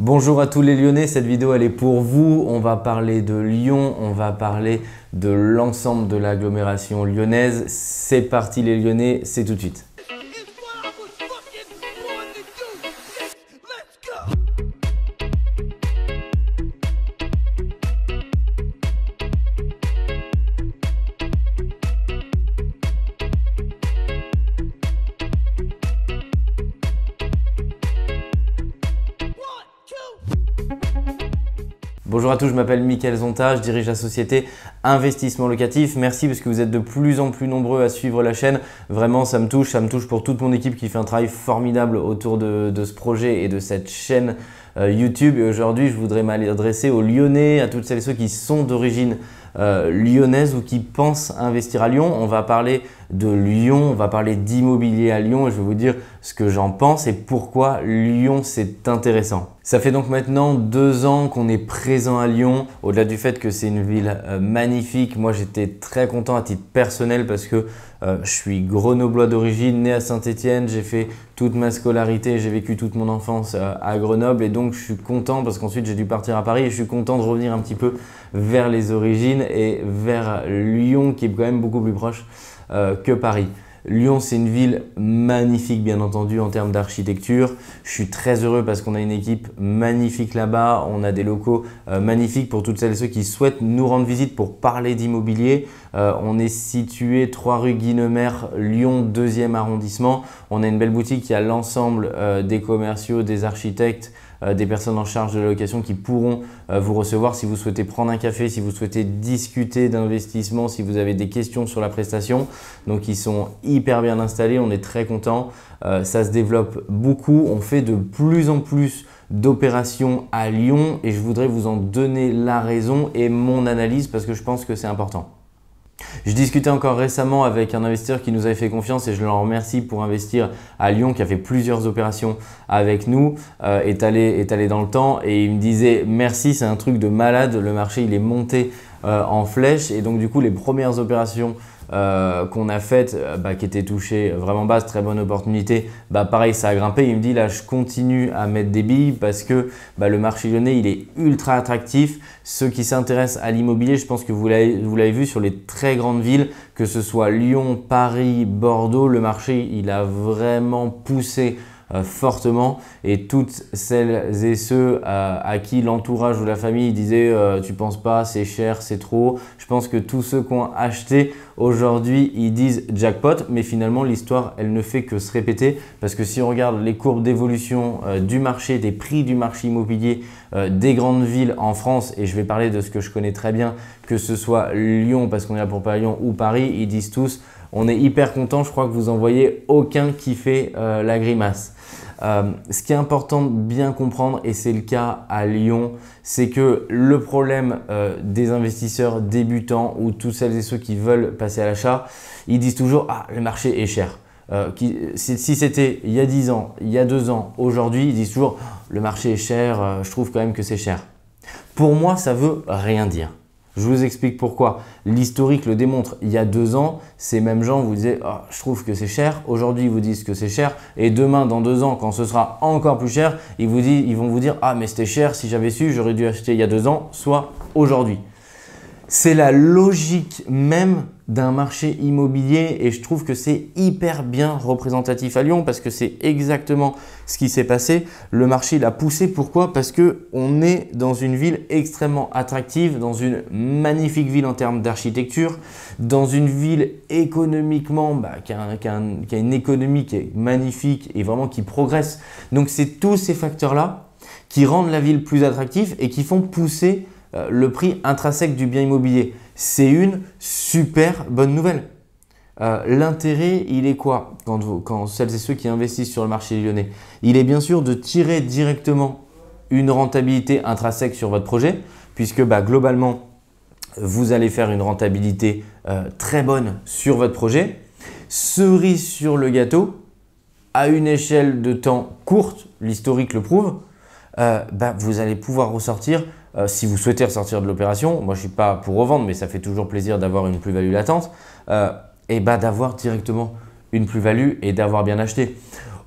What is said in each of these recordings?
Bonjour à tous les Lyonnais, cette vidéo elle est pour vous. On va parler de Lyon, on va parler de l'ensemble de l'agglomération lyonnaise. C'est parti les Lyonnais, c'est tout de suite. Bonjour à tous, je m'appelle Mickaël Zonta, je dirige la société Investissement Locatif. Merci parce que vous êtes de plus en plus nombreux à suivre la chaîne. Vraiment, ça me touche, ça me touche pour toute mon équipe qui fait un travail formidable autour de, ce projet et de cette chaîne euh, YouTube. Et aujourd'hui, je voudrais m'adresser aux Lyonnais, à toutes celles et ceux qui sont d'origine euh, lyonnaise ou qui pensent investir à Lyon. On va parler de Lyon, on va parler d'immobilier à Lyon et je vais vous dire ce que j'en pense et pourquoi Lyon c'est intéressant. Ça fait donc maintenant deux ans qu'on est présent à Lyon, au-delà du fait que c'est une ville euh, magnifique, moi j'étais très content à titre personnel parce que euh, je suis grenoblois d'origine, né à Saint-Étienne, j'ai fait toute ma scolarité, j'ai vécu toute mon enfance euh, à Grenoble et donc je suis content parce qu'ensuite j'ai dû partir à Paris et je suis content de revenir un petit peu vers les origines et vers Lyon qui est quand même beaucoup plus proche euh, que Paris. Lyon, c'est une ville magnifique, bien entendu, en termes d'architecture. Je suis très heureux parce qu'on a une équipe magnifique là-bas. On a des locaux euh, magnifiques pour toutes celles et ceux qui souhaitent nous rendre visite pour parler d'immobilier. Euh, on est situé 3 rue Guinemer, Lyon 2e arrondissement. On a une belle boutique qui a l'ensemble des commerciaux, des architectes, euh, des personnes en charge de la location qui pourront euh, vous recevoir si vous souhaitez prendre un café, si vous souhaitez discuter d'investissement, si vous avez des questions sur la prestation. Donc ils sont hyper bien installés, on est très content. Euh, ça se développe beaucoup. On fait de plus en plus d'opérations à Lyon et je voudrais vous en donner la raison et mon analyse parce que je pense que c'est important. Je discutais encore récemment avec un investisseur qui nous avait fait confiance et je l'en remercie pour investir à Lyon, qui a fait plusieurs opérations avec nous, euh, est allé dans le temps et il me disait merci, c'est un truc de malade, le marché il est monté euh, en flèche. Et donc, du coup, les premières opérations euh, qu'on a faites, euh, bah, qui étaient touchées vraiment basse, très bonne opportunité, bah, pareil, ça a grimpé. Il me dit là, je continue à mettre des billes parce que bah, le marché lyonnais, il est ultra attractif. Ceux qui s'intéressent à l'immobilier, je pense que vous l'avez vu sur les très grandes villes, que ce soit Lyon, Paris, Bordeaux, le marché, il a vraiment poussé euh, fortement et toutes celles et ceux euh, à qui l'entourage ou la famille disait euh, tu penses pas, c'est cher, c'est trop, je pense que tous ceux qui ont acheté aujourd'hui, ils disent jackpot, mais finalement l'histoire, elle ne fait que se répéter parce que si on regarde les courbes d'évolution du marché, des prix du marché immobilier des grandes villes en France, et je vais parler de ce que je connais très bien, que ce soit Lyon, parce qu'on est là pour Paris ou Paris, ils disent tous on est hyper content. Je crois que vous en voyez aucun qui fait euh, la grimace. Euh, ce qui est important de bien comprendre, et c'est le cas à Lyon, c'est que le problème euh, des investisseurs débutants ou tous celles et ceux qui veulent passer à l'achat, ils disent toujours Ah, le marché est cher. si c'était il y a 10 ans, il y a 2 ans, aujourd'hui, ils disent toujours Le marché est cher, je trouve quand même que c'est cher. Pour moi, ça veut rien dire. Je vous explique pourquoi. L'historique le démontre. Il y a deux ans, ces mêmes gens vous disaient ah, Je trouve que c'est cher. Aujourd'hui, ils vous disent que c'est cher. Et demain, dans deux ans, quand ce sera encore plus cher, ils, vous ils vont vous dire Ah, mais c'était cher. Si j'avais su, j'aurais dû acheter il y a deux ans, soit aujourd'hui. C'est la logique même d'un marché immobilier et je trouve que c'est hyper bien représentatif à Lyon parce que c'est exactement ce qui s'est passé. Le marché l'a poussé pourquoi Parce que on est dans une ville extrêmement attractive, dans une magnifique ville en termes d'architecture, dans une ville économiquement bah, qui a une économie qui est magnifique et vraiment qui progresse. Donc c'est tous ces facteurs là qui rendent la ville plus attractive et qui font pousser euh, le prix intrinsèque du bien immobilier. C'est une super bonne nouvelle. Euh, l'intérêt, il est quoi quand, celles et ceux qui investissent sur le marché lyonnais Il est bien sûr de tirer directement une rentabilité intrinsèque sur votre projet, puisque bah, globalement, vous allez faire une rentabilité euh, très bonne sur votre projet. Cerise sur le gâteau, à une échelle de temps courte, l'historique le prouve, bah, vous allez pouvoir ressortir euh, si vous souhaitez ressortir de l'opération, moi je ne suis pas pour revendre, mais ça fait toujours plaisir d'avoir une plus-value latente, euh, et bah d'avoir directement une plus-value et d'avoir bien acheté.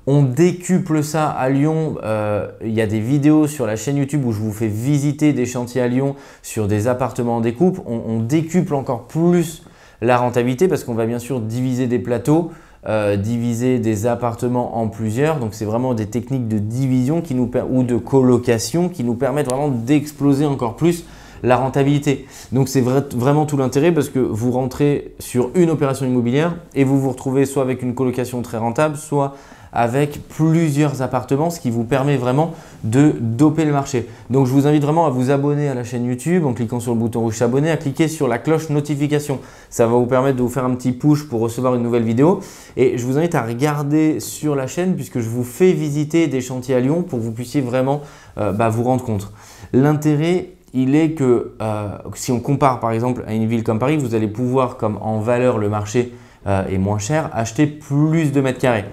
On décuple ça à Lyon. Euh, il y a des vidéos sur la chaîne YouTube où je vous fais visiter des chantiers à Lyon sur des appartements en découpe. on décuple encore plus la rentabilité parce qu'on va bien sûr diviser des plateaux. Euh, diviser des appartements en plusieurs. Donc c'est vraiment des techniques de division qui nous ou de colocation qui nous permettent vraiment d'exploser encore plus la rentabilité. Donc c'est vraiment tout l'intérêt parce que vous rentrez sur une opération immobilière et vous vous retrouvez soit avec une colocation très rentable, soit avec plusieurs appartements, ce qui vous permet vraiment de doper le marché. Donc je vous invite vraiment à vous abonner à la chaîne YouTube en cliquant sur le bouton rouge s'abonner, à cliquer sur la cloche notification. Ça va vous permettre de vous faire un petit push pour recevoir une nouvelle vidéo. Et je vous invite à regarder sur la chaîne puisque je vous fais visiter des chantiers à Lyon pour que vous puissiez vraiment euh, bah, vous rendre compte. L'intérêt il est que euh, si on compare par exemple à une ville comme Paris, vous allez pouvoir, comme en valeur le marché euh, est moins cher, acheter plus de mètres carrés.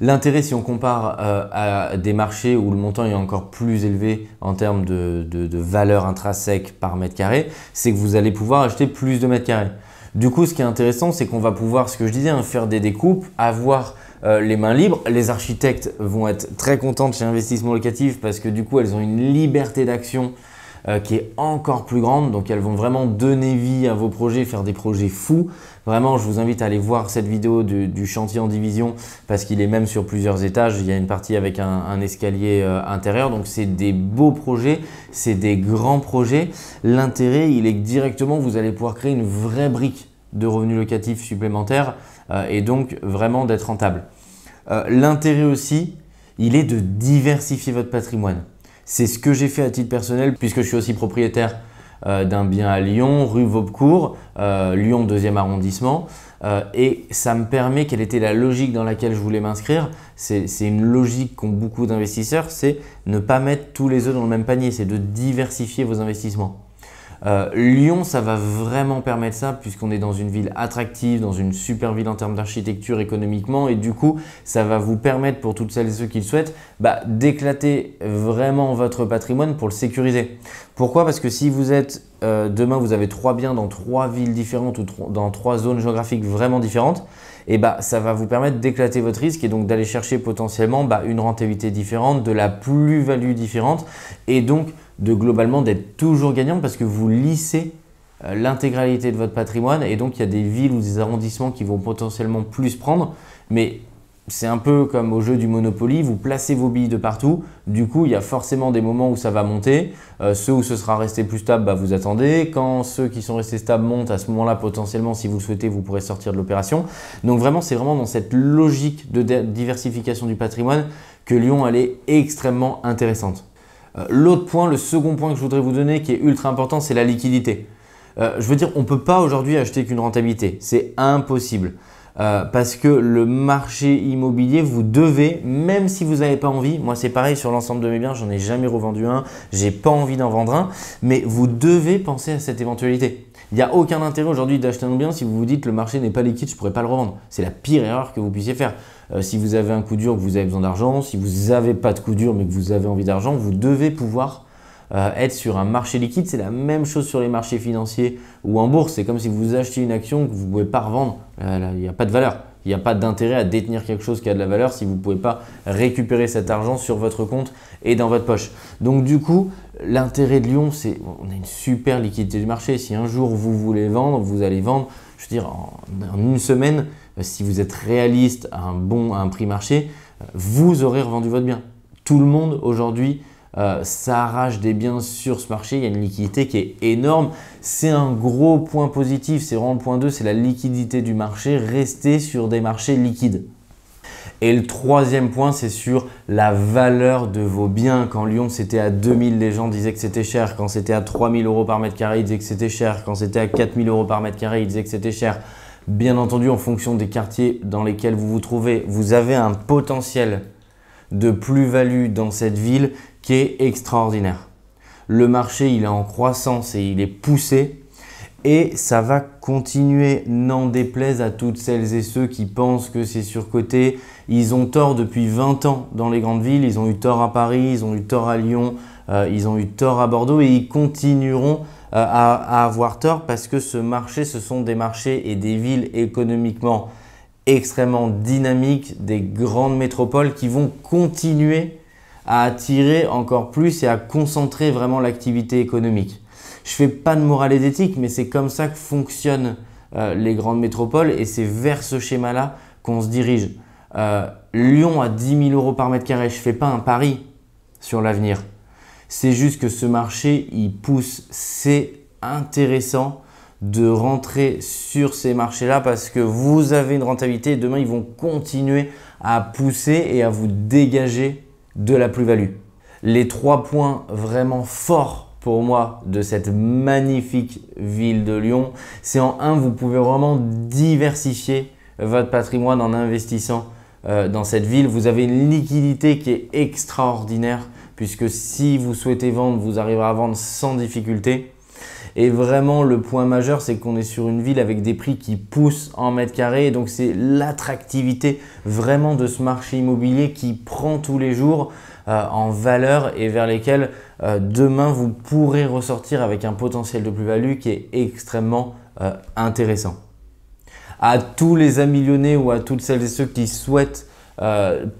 L'intérêt, si on compare euh, à des marchés où le montant est encore plus élevé en termes de, valeur intrinsèque par mètre carré, c'est que vous allez pouvoir acheter plus de mètres carrés. Du coup, ce qui est intéressant, c'est qu'on va pouvoir, ce que je disais, hein, faire des découpes, avoir euh, les mains libres. Les architectes vont être très contentes chez Investissement Locatif parce que du coup, elles ont une liberté d'action euh, qui est encore plus grande. Donc elles vont vraiment donner vie à vos projets, faire des projets fous. Vraiment, je vous invite à aller voir cette vidéo du, chantier en division parce qu'il est même sur plusieurs étages. Il y a une partie avec un, escalier euh, intérieur. Donc c'est des beaux projets, c'est des grands projets. L'intérêt, il est que directement, vous allez pouvoir créer une vraie brique de revenus locatifs supplémentaires euh, et donc vraiment d'être rentable. L'intérêt aussi, il est de diversifier votre patrimoine. C'est ce que j'ai fait à titre personnel puisque je suis aussi propriétaire euh, d'un bien à Lyon, rue Vaubecourt, euh, Lyon 2e arrondissement. Euh, et ça me permet, quelle était la logique dans laquelle je voulais m'inscrire C'est une logique qu'ont beaucoup d'investisseurs, c'est ne pas mettre tous les œufs dans le même panier, c'est de diversifier vos investissements. Euh, Lyon, ça va vraiment permettre ça, puisqu'on est dans une ville attractive, dans une super ville en termes d'architecture économiquement, et du coup, ça va vous permettre pour toutes celles et ceux qui le souhaitent bah, d'éclater vraiment votre patrimoine pour le sécuriser. Pourquoi Parce que si vous êtes euh, demain, vous avez trois biens dans trois villes différentes ou dans trois zones géographiques vraiment différentes, et eh bah, ça va vous permettre d'éclater votre risque et donc d'aller chercher potentiellement bah, une rentabilité différente, de la plus-value différente et donc de globalement d'être toujours gagnant parce que vous lissez euh, l'intégralité de votre patrimoine et donc il y a des villes ou des arrondissements qui vont potentiellement plus prendre mais c'est un peu comme au jeu du Monopoly, vous placez vos billes de partout, du coup il y a forcément des moments où ça va monter, euh, ceux où ce sera resté plus stable, bah, vous attendez, quand ceux qui sont restés stables montent, à ce moment-là potentiellement si vous le souhaitez, vous pourrez sortir de l'opération. Donc vraiment c'est vraiment dans cette logique de diversification du patrimoine que Lyon elle est extrêmement intéressante. Euh, l'autre point, le second point que je voudrais vous donner qui est ultra important, c'est la liquidité. Euh, je veux dire, on ne peut pas aujourd'hui acheter qu'une rentabilité, c'est impossible. Euh, parce que le marché immobilier, vous devez, même si vous n'avez pas envie, moi c'est pareil sur l'ensemble de mes biens, j'en ai jamais revendu un, j'ai pas envie d'en vendre un, mais vous devez penser à cette éventualité. Il n'y a aucun intérêt aujourd'hui d'acheter un bien si vous vous dites le marché n'est pas liquide, je ne pourrais pas le revendre. C'est la pire erreur que vous puissiez faire. Euh, si vous avez un coup dur, que vous avez besoin d'argent, si vous n'avez pas de coup dur, mais que vous avez envie d'argent, vous devez pouvoir euh, être sur un marché liquide, c'est la même chose sur les marchés financiers ou en bourse. C'est comme si vous achetiez une action que vous pouvez pas revendre. Il n'y a pas de valeur. Il n'y a pas d'intérêt à détenir quelque chose qui a de la valeur si vous ne pouvez pas récupérer cet argent sur votre compte et dans votre poche. Donc du coup, l'intérêt de Lyon, c'est on a une super liquidité du marché. Si un jour vous voulez vendre, vous allez vendre. Je veux dire, en, une semaine, euh, si vous êtes réaliste à un bon, un prix marché, euh, vous aurez revendu votre bien. Tout le monde aujourd'hui euh, ça arrache des biens sur ce marché, il y a une liquidité qui est énorme. C'est un gros point positif, c'est vraiment le point 2, c'est la liquidité du marché, rester sur des marchés liquides. Et le troisième point, c'est sur la valeur de vos biens. Quand Lyon, c'était à 2000, les gens disaient que c'était cher. Quand c'était à 3000 euros par mètre carré, ils disaient que c'était cher. Quand c'était à 4000 euros par mètre carré, ils disaient que c'était cher. Bien entendu, en fonction des quartiers dans lesquels vous vous trouvez, vous avez un potentiel de plus-value dans cette ville extraordinaire. Le marché, il est en croissance et il est poussé. Et ça va continuer, n'en déplaise à toutes celles et ceux qui pensent que c'est surcoté. Ils ont tort depuis 20 ans dans les grandes villes, ils ont eu tort à Paris, ils ont eu tort à Lyon, euh, ils ont eu tort à Bordeaux et ils continueront euh, à, à avoir tort parce que ce marché, ce sont des marchés et des villes économiquement extrêmement dynamiques, des grandes métropoles qui vont continuer à attirer encore plus et à concentrer vraiment l'activité économique. Je fais pas de morale et d'éthique, mais c'est comme ça que fonctionnent euh, les grandes métropoles et c'est vers ce schéma-là qu'on se dirige. Euh, Lyon à 10 000 euros par mètre carré, je fais pas un pari sur l'avenir. C'est juste que ce marché, il pousse. C'est intéressant de rentrer sur ces marchés-là parce que vous avez une rentabilité et demain, ils vont continuer à pousser et à vous dégager de la plus-value. Les trois points vraiment forts pour moi de cette magnifique ville de Lyon, c'est en un, vous pouvez vraiment diversifier votre patrimoine en investissant euh, dans cette ville. Vous avez une liquidité qui est extraordinaire puisque si vous souhaitez vendre, vous arriverez à vendre sans difficulté. Et vraiment, le point majeur, c'est qu'on est sur une ville avec des prix qui poussent en mètre carré. Et donc, c'est l'attractivité vraiment de ce marché immobilier qui prend tous les jours euh, en valeur et vers lesquels euh, demain, vous pourrez ressortir avec un potentiel de plus-value qui est extrêmement euh, intéressant. À tous les amis lyonnais ou à toutes celles et ceux qui souhaitent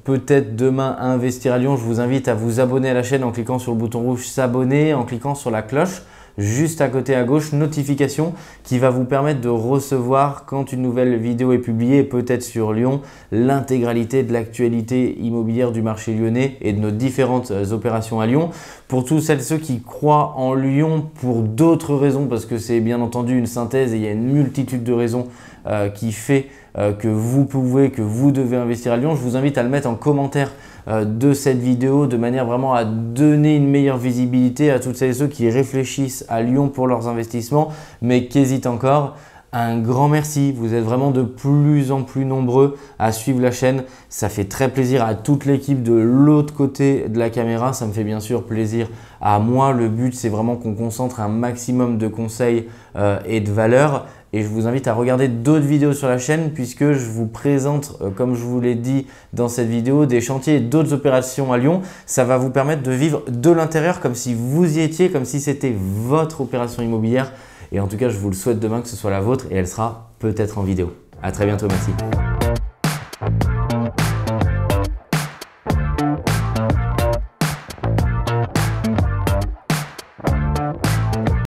peut-être demain investir à Lyon, je vous invite à vous abonner à la chaîne en cliquant sur le bouton rouge s'abonner, en cliquant sur la cloche juste à côté à gauche, notification, qui va vous permettre de recevoir quand une nouvelle vidéo est publiée, peut-être sur Lyon, l'intégralité de l'actualité immobilière du marché lyonnais et de nos différentes euh, opérations à Lyon. Pour tous celles ceux qui croient en Lyon pour d'autres raisons, parce que c'est bien entendu une synthèse et il y a une multitude de raisons euh, qui fait euh, que vous pouvez, que vous devez investir à Lyon, je vous invite à le mettre en commentaire euh, de cette vidéo de manière vraiment à donner une meilleure visibilité à toutes celles et ceux qui réfléchissent à Lyon pour leurs investissements, mais qui hésitent encore un grand merci. Vous êtes vraiment de plus en plus nombreux à suivre la chaîne. Ça fait très plaisir à toute l'équipe de l'autre côté de la caméra. Ça me fait bien sûr plaisir à moi. Le but, c'est vraiment qu'on concentre un maximum de conseils euh, et de valeurs et je vous invite à regarder d'autres vidéos sur la chaîne puisque je vous présente, euh, comme je vous l'ai dit dans cette vidéo, des chantiers et d'autres opérations à Lyon. Ça va vous permettre de vivre de l'intérieur comme si vous y étiez, comme si c'était votre opération immobilière. Et en tout cas, je vous le souhaite demain que ce soit la vôtre et elle sera peut-être en vidéo. À très bientôt, merci.